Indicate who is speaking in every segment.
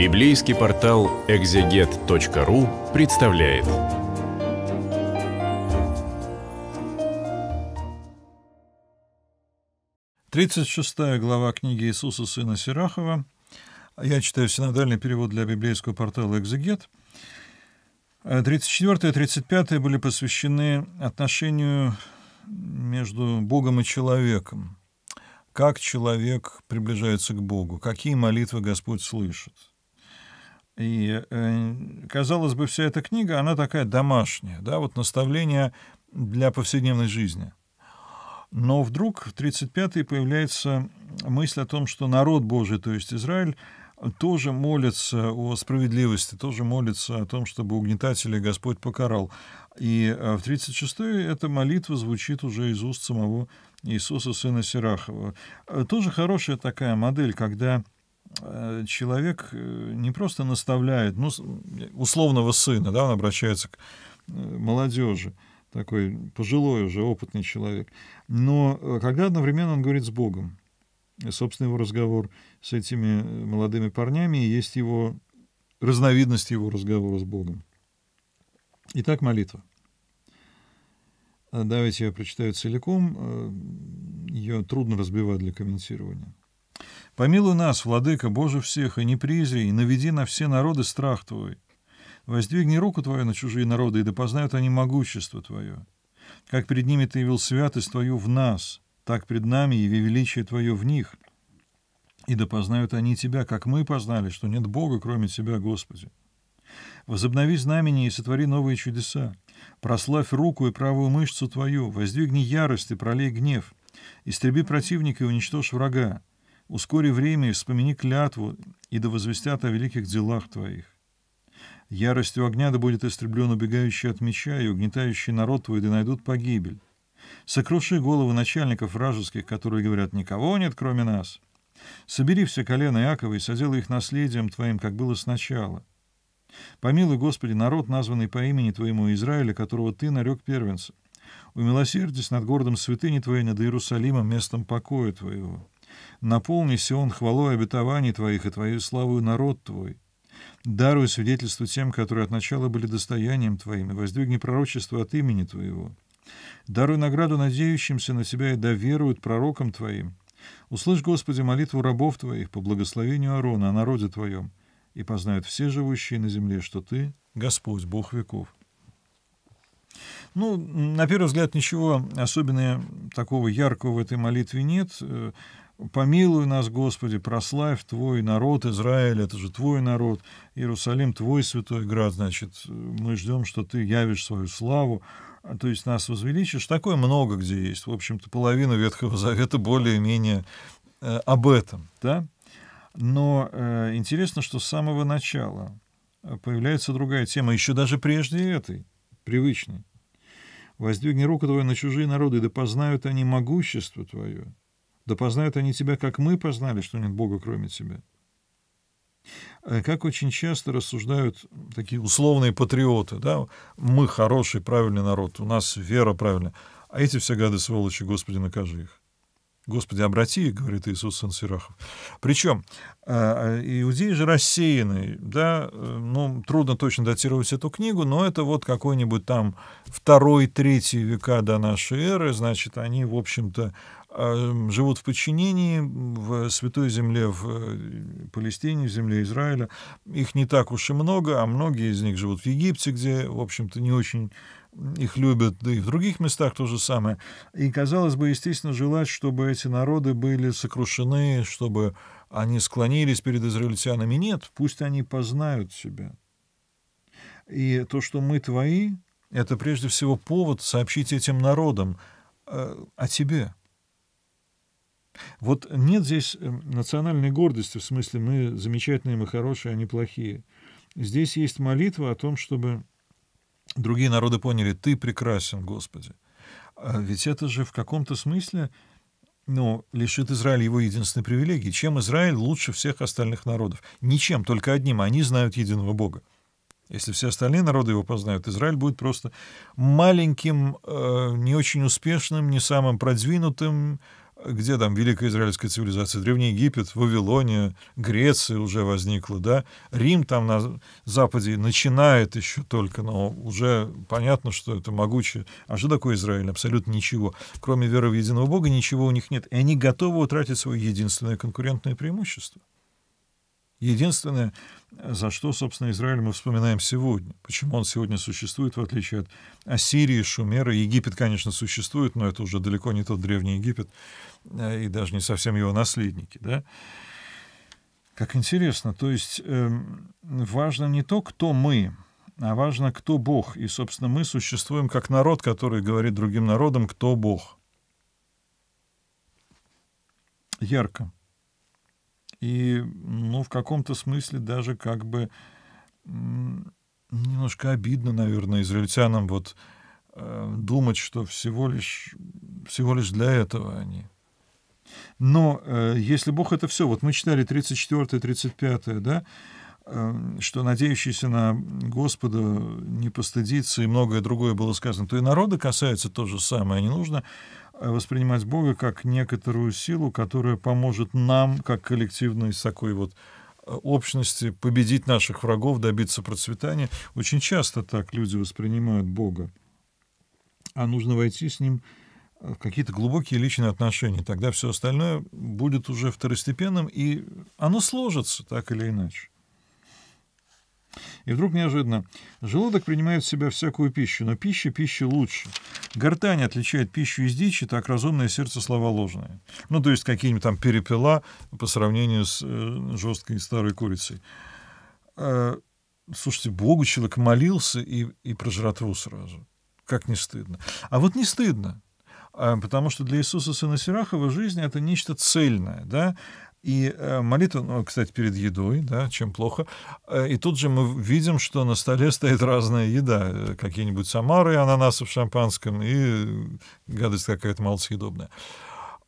Speaker 1: Библейский портал экзегет.ру представляет. Тридцать шестая глава книги Иисуса Сына Сирахова. Я читаю синодальный перевод для библейского портала «Экзегет». 34 и 35 были посвящены отношению между Богом и человеком. Как человек приближается к Богу, какие молитвы Господь слышит – и, э, казалось бы, вся эта книга, она такая домашняя, да, вот наставление для повседневной жизни. Но вдруг в 35-й появляется мысль о том, что народ Божий, то есть Израиль, тоже молится о справедливости, тоже молится о том, чтобы угнетателей Господь покарал. И э, в 36-й эта молитва звучит уже из уст самого Иисуса, сына Сирахова. Э, тоже хорошая такая модель, когда Э, человек э, не просто наставляет, ну, условного сына, да, он обращается к э, молодежи, такой пожилой уже, опытный человек. Но когда одновременно он говорит с Богом, и, собственно, его разговор с этими молодыми парнями есть его разновидность его разговора с Богом. Итак, молитва. Давайте я прочитаю целиком. Ее трудно разбивать для комментирования. Помилуй нас, Владыка, Боже всех, и не призи, и наведи на все народы страх Твой. Воздвигни руку Твою на чужие народы, и да познают они могущество Твое. Как пред ними Ты явил святость Твою в нас, так пред нами яви величие Твое в них. И да познают они Тебя, как мы познали, что нет Бога, кроме Тебя, Господи. Возобнови знамения и сотвори новые чудеса. Прославь руку и правую мышцу Твою, воздвигни ярость и пролей гнев. Истреби противника и уничтожь врага ускори время и вспомини клятву, и да возвестят о великих делах твоих. Яростью огня да будет истреблен убегающий от меча, и угнетающий народ твой да найдут погибель. Сокруши головы начальников вражеских, которые говорят, никого нет, кроме нас. Собери все колено Иакова и соделай их наследием твоим, как было сначала. Помилуй, Господи, народ, названный по имени Твоему Израиля, которого Ты нарек первенцем. Умилосердись над городом святыни Твоей, над Иерусалимом, местом покоя Твоего наполни Сион хвалой обетований твоих и твою славу народ твой. Даруй свидетельство тем, которые от начала были достоянием твоим, и воздвигни пророчество от имени твоего. Даруй награду надеющимся на тебя и доверуют пророкам твоим. Услышь, Господи, молитву рабов твоих по благословению Аарона о народе твоем, и познают все живущие на земле, что ты — Господь, Бог веков. Ну, на первый взгляд, ничего особенного такого яркого в этой молитве нет. Помилуй нас, Господи, прославь Твой народ, Израиль, это же Твой народ, Иерусалим, Твой святой град, значит, мы ждем, что Ты явишь свою славу, а, то есть нас возвеличишь. Такое много где есть, в общем-то, половина Ветхого Завета более-менее э, об этом, да? Но э, интересно, что с самого начала э, появляется другая тема, еще даже прежде этой, привычной. «Воздвигни руку Твою на чужие народы, да познают они могущество Твое» Да познают они тебя, как мы познали, что нет Бога, кроме тебя. А как очень часто рассуждают такие условные патриоты, да, мы хороший, правильный народ, у нас вера правильная, а эти все гады сволочи, Господи, накажи их. Господи, обрати их, говорит Иисус Сын Сирахов. Причем а, а, иудеи же рассеянные, да, э, ну, трудно точно датировать эту книгу, но это вот какой-нибудь там второй, третий века до нашей эры, значит, они, в общем-то, а, живут в подчинении в Святой Земле, в э, Палестине, в земле Израиля. Их не так уж и много, а многие из них живут в Египте, где, в общем-то, не очень их любят, да и в других местах то же самое. И, казалось бы, естественно, желать, чтобы эти народы были сокрушены, чтобы они склонились перед израильтянами. Нет, пусть они познают себя. И то, что мы твои, это прежде всего повод сообщить этим народам э, о тебе – вот нет здесь э, национальной гордости, в смысле мы замечательные, мы хорошие, а не плохие. Здесь есть молитва о том, чтобы другие народы поняли, ты прекрасен, Господи. А ведь это же в каком-то смысле ну, лишит Израиль его единственной привилегии. Чем Израиль лучше всех остальных народов? Ничем, только одним. Они знают единого Бога. Если все остальные народы его познают, Израиль будет просто маленьким, э, не очень успешным, не самым продвинутым, где там Великая Израильская цивилизация, Древний Египет, Вавилония, Греция уже возникла, да, Рим там на Западе начинает еще только, но уже понятно, что это могучее. А что такое Израиль? Абсолютно ничего. Кроме веры в единого Бога ничего у них нет, и они готовы утратить свое единственное конкурентное преимущество. Единственное, за что, собственно, Израиль мы вспоминаем сегодня. Почему он сегодня существует, в отличие от Ассирии, Шумера. Египет, конечно, существует, но это уже далеко не тот Древний Египет э, и даже не совсем его наследники. Да? Как интересно, то есть э, важно не то, кто мы, а важно, кто Бог. И, собственно, мы существуем как народ, который говорит другим народам, кто Бог. Ярко и, ну, в каком-то смысле даже как бы немножко обидно, наверное, израильтянам вот э, думать, что всего лишь, всего лишь для этого они. Но э, если Бог это все, вот мы читали 34 35 да, э, что надеющийся на Господа не постыдится и многое другое было сказано, то и народы касается то же самое. Не нужно Э, воспринимать Бога как некоторую силу, которая поможет нам, как коллективной такой вот э, общности, победить наших врагов, добиться процветания. Очень часто так люди воспринимают Бога. А нужно войти с Ним э, в какие-то глубокие личные отношения. Тогда все остальное будет уже второстепенным, и оно сложится так или иначе. И вдруг неожиданно. Желудок принимает в себя всякую пищу, но пища пищи лучше. Гортань отличает пищу из дичи, так разумное сердце слова ложные. Ну, то есть какие-нибудь там перепела по сравнению с э, жесткой старой курицей. Э, слушайте, Богу человек молился и, и про жратву сразу. Как не стыдно. А вот не стыдно. А, потому что для Иисуса Сына Сирахова жизнь — это нечто цельное, да? И э, молитва, ну, кстати, перед едой, да, чем плохо. Э, и тут же мы видим, что на столе стоит разная еда. Э, какие-нибудь самары, ананасы в шампанском и гадость какая-то малосъедобная.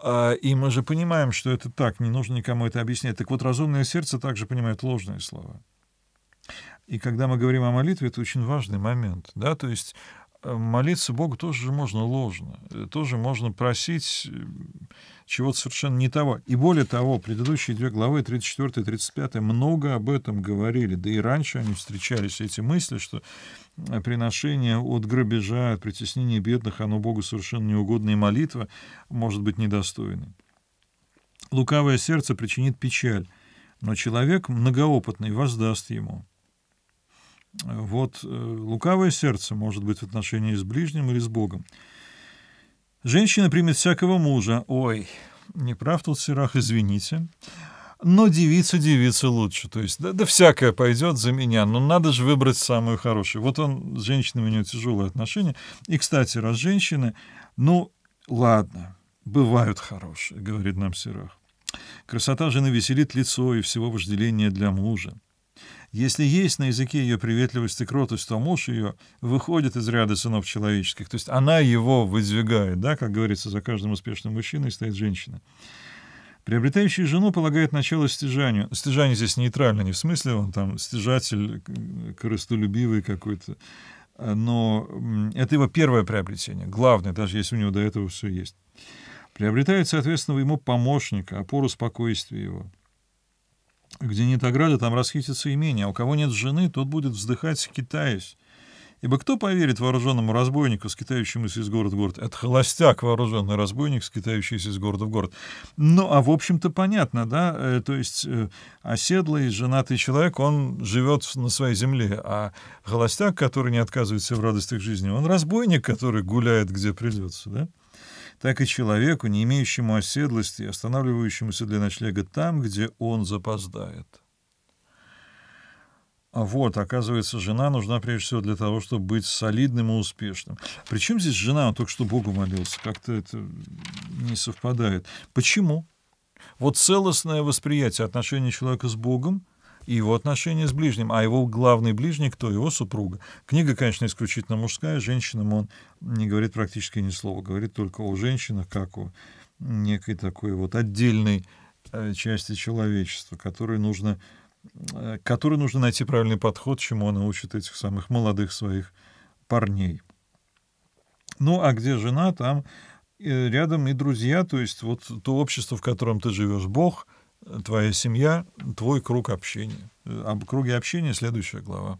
Speaker 1: А, и мы же понимаем, что это так, не нужно никому это объяснять. Так вот, разумное сердце также понимает ложные слова. И когда мы говорим о молитве, это очень важный момент. Да? То есть Э, молиться Богу тоже можно ложно, э, тоже можно просить э, чего-то совершенно не того. И более того, предыдущие две главы, 34 и 35, много об этом говорили, да и раньше они встречались, эти мысли, что приношение от грабежа, от притеснения бедных, оно Богу совершенно неугодно, молитва может быть недостойной. Лукавое сердце причинит печаль, но человек многоопытный воздаст ему. Вот э, лукавое сердце может быть в отношении с ближним или с Богом. Женщина примет всякого мужа. Ой, не прав тут сирах, извините. Но девица девица лучше. То есть, да, да всякое пойдет за меня, но надо же выбрать самую хорошую. Вот он, с женщинами у него тяжелые отношения. И, кстати, раз женщины, ну, ладно, бывают хорошие, говорит нам Сирах. Красота жены веселит лицо и всего вожделения для мужа. Если есть на языке ее приветливость и кротость, то муж ее выходит из ряда сынов человеческих. То есть она его выдвигает, да, как говорится, за каждым успешным мужчиной стоит женщина. Приобретающий жену полагает начало стяжанию. Стяжание здесь нейтрально, не в смысле он там стяжатель, корыстолюбивый какой-то. Но это его первое приобретение, главное, даже если у него до этого все есть. Приобретает, соответственно, ему помощника, опору спокойствия его. Где нет ограды, там расхитится имение, а у кого нет жены, тот будет вздыхать, китаясь. Ибо кто поверит вооруженному разбойнику, скитающемуся из города в город? Это холостяк, вооруженный разбойник, скитающийся из города в город. Ну, а в общем-то понятно, да, э, то есть э, оседлый, женатый человек, он живет на своей земле, а холостяк, который не отказывается в радостях жизни, он разбойник, который гуляет, где придется, да? так и человеку, не имеющему оседлости, останавливающемуся для ночлега там, где он запоздает. А Вот, оказывается, жена нужна прежде всего для того, чтобы быть солидным и успешным. Причем здесь жена? Он только что Богу молился. Как-то это не совпадает. Почему? Вот целостное восприятие отношений человека с Богом — и его отношения с ближним, а его главный ближний кто? Его супруга. Книга, конечно, исключительно мужская, женщинам он не говорит практически ни слова, говорит только о женщинах, как о некой такой вот отдельной э, части человечества, которой нужно, э, которой нужно найти правильный подход, чему он учит этих самых молодых своих парней. Ну, а где жена, там э, рядом и друзья, то есть вот то общество, в котором ты живешь, Бог — твоя семья, твой круг общения. Э, об круге общения следующая глава.